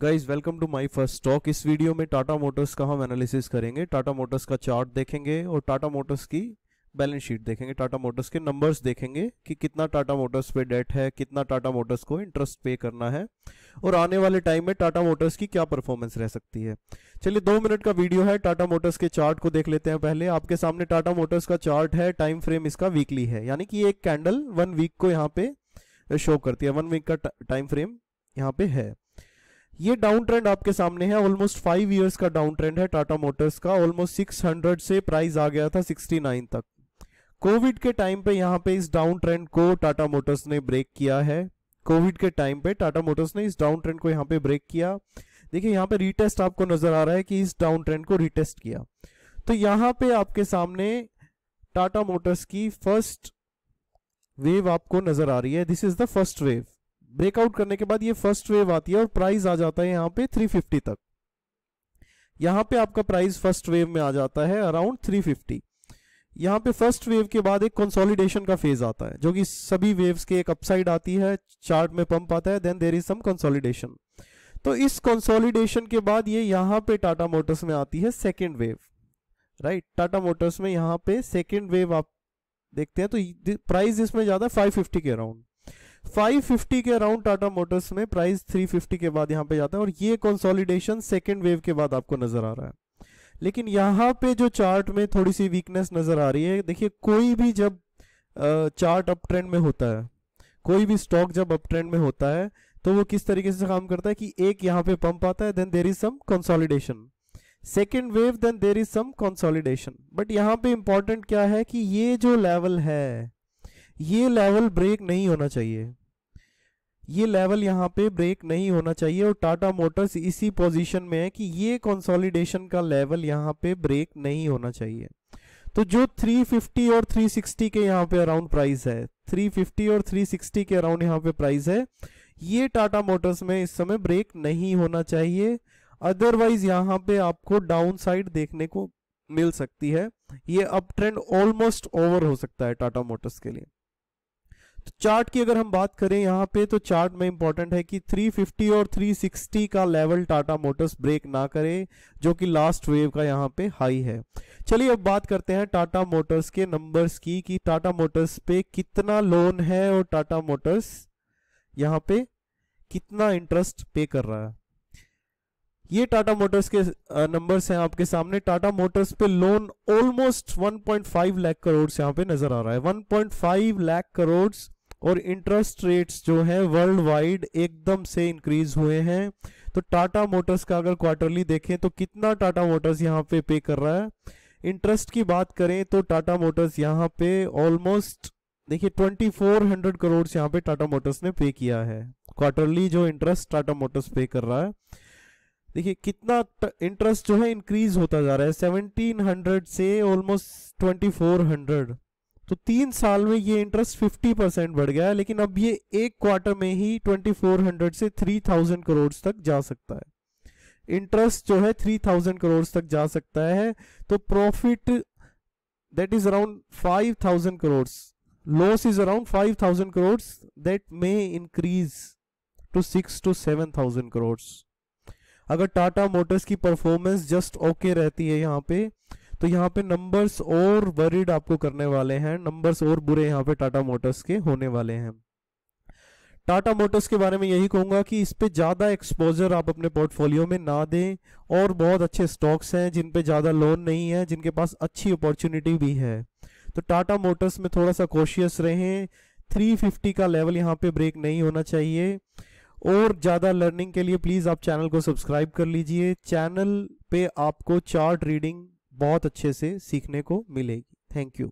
guys welcome to my first stock इस video में Tata motors का हम एनालिसिस करेंगे टाटा मोटर्स का चार्ट देखेंगे और टाटा मोटर्स की बैलेंस शीट देखेंगे टाटा मोटर्स के नंबर्स देखेंगे कि कितना टाटा मोटर्स पे डेट है कितना टाटा मोटर्स को इंटरेस्ट पे करना है और आने वाले टाइम में टाटा मोटर्स की क्या परफॉर्मेंस रह सकती है चलिए दो मिनट का वीडियो है टाटा मोटर्स के चार्ट को देख लेते हैं पहले आपके सामने टाटा मोटर्स का चार्ट है टाइम फ्रेम इसका वीकली है यानी कि एक कैंडल वन वीक को यहाँ पे शो करती है वन वीक का टाइम फ्रेम यहाँ पे है ये डाउन ट्रेंड आपके सामने है ऑलमोस्ट फाइव ईयर्स का डाउन ट्रेंड है टाटा मोटर्स का ऑलमोस्ट 600 से प्राइस आ गया था 69 तक कोविड के टाइम पे यहाँ पे इस डाउन ट्रेंड को टाटा मोटर्स ने ब्रेक किया है कोविड के टाइम पे टाटा मोटर्स ने इस डाउन ट्रेंड को यहाँ पे ब्रेक किया देखिए यहाँ पे रिटेस्ट आपको नजर आ रहा है कि इस डाउन ट्रेंड को रिटेस्ट किया तो यहाँ पे आपके सामने टाटा मोटर्स की फर्स्ट वेव आपको नजर आ रही है this is the first wave breakout करने के बाद ये फर्स्ट वेव आती है और प्राइस आ जाता है यहाँ पे 350 तक यहाँ पे आपका प्राइस फर्स्ट वेव में आ जाता है अराउंड 350 यहाँ पे फर्स्ट वेव के बाद एक कंसोलिडेशन का फेज आता है जो कि सभी वेव्स के एक अपसाइड आती है चार्ट में पंप आता है then there is some consolidation तो इस कंसोलिडेशन के बाद ये यहाँ पे टाटा मोटर्स में आती है second wave right Tata motors में यहाँ पे सेकेंड वेव आप देखते हैं तो प्राइस इसमें ज्यादा फिफ्टी के अराउंड 550 के अराउंड टाटा मोटर्स में प्राइस 350 के बाद यहाँ पे जाता है और ये कंसोलिडेशन सेकेंड वेव के बाद आपको नजर आ रहा है लेकिन यहाँ पे जो चार्ट में थोड़ी सी वीकनेस नजर आ रही है देखिए कोई भी जब चार्ट अप ट्रेंड में होता है कोई भी स्टॉक जब अप ट्रेंड में होता है तो वो किस तरीके से काम करता है कि एक यहाँ पे पंप आता है then there is some consolidation second wave then there is some consolidation but यहाँ पे इंपॉर्टेंट क्या है कि ये जो लेवल है ये लेवल ब्रेक नहीं होना चाहिए ये लेवल यहाँ पे ब्रेक नहीं होना चाहिए और टाटा मोटर्स इसी पोजीशन में है कि ये कंसोलिडेशन का लेवल यहाँ पे ब्रेक नहीं होना चाहिए तो जो 350 और 360 के यहाँ पे अराउंड प्राइस है 350 और 360 के अराउंड यहाँ पे प्राइस है ये टाटा मोटर्स में इस समय ब्रेक नहीं होना चाहिए अदरवाइज यहाँ पे आपको डाउन साइड देखने को मिल सकती है ये अप ट्रेंड ऑलमोस्ट ओवर हो सकता है टाटा मोटर्स के लिए तो चार्ट की अगर हम बात करें यहाँ पे तो चार्ट में इंपॉर्टेंट है कि 350 और 360 का लेवल टाटा मोटर्स ब्रेक ना करे जो कि लास्ट वेव का यहाँ पे हाई है चलिए अब बात करते हैं टाटा मोटर्स के नंबर्स की कि टाटा मोटर्स पे कितना लोन है और टाटा मोटर्स यहाँ पे कितना इंटरेस्ट पे कर रहा है ये टाटा मोटर्स के नंबर्स हैं आपके सामने टाटा मोटर्स पे लोन ऑलमोस्ट 1.5 लाख करोड़ यहाँ पे नजर आ रहा है 1.5 लाख करोड़ और इंटरेस्ट रेट्स जो है वर्ल्ड वाइड एकदम से इंक्रीज हुए हैं तो टाटा मोटर्स का अगर क्वार्टरली देखें तो कितना टाटा मोटर्स यहाँ पे पे कर रहा है इंटरेस्ट की बात करें तो टाटा मोटर्स यहाँ पे ऑलमोस्ट देखिए 2400 करोड़ यहाँ पे टाटा मोटर्स ने पे किया है क्वार्टरली जो इंटरेस्ट टाटा मोटर्स पे कर रहा है देखिए कितना इंटरेस्ट जो है इंक्रीज होता जा रहा है 1700 से ऑलमोस्ट 2400 तो तीन साल में ये इंटरेस्ट 50 परसेंट बढ़ गया है लेकिन अब ये एक क्वार्टर में ही 2400 से 3000 करोड़ तक जा सकता है इंटरेस्ट जो है 3000 करोड़ तक जा सकता है तो profit that is around 5000 crore loss is around 5000 crore that may increase to six to seven thousand crore अगर टाटा मोटर्स की परफॉर्मेंस जस्ट ओके रहती है यहाँ पे तो यहाँ पे नंबर्स और वरीड आपको करने वाले हैं नंबर्स और बुरे यहाँ पे टाटा मोटर्स के होने वाले हैं टाटा मोटर्स के बारे में यही कहूंगा कि इस पे ज़्यादा एक्सपोजर आप अपने पोर्टफोलियो में ना दें और बहुत अच्छे स्टॉक्स हैं जिन पे ज़्यादा लोन नहीं है जिनके पास अच्छी अपॉर्चुनिटी भी है तो टाटा मोटर्स में थोड़ा सा कोशियस रहें 350 का लेवल यहाँ पे ब्रेक नहीं होना चाहिए और ज़्यादा लर्निंग के लिए प्लीज़ आप चैनल को सब्सक्राइब कर लीजिए चैनल पे आपको चार्ट रीडिंग बहुत अच्छे से सीखने को मिलेगी थैंक यू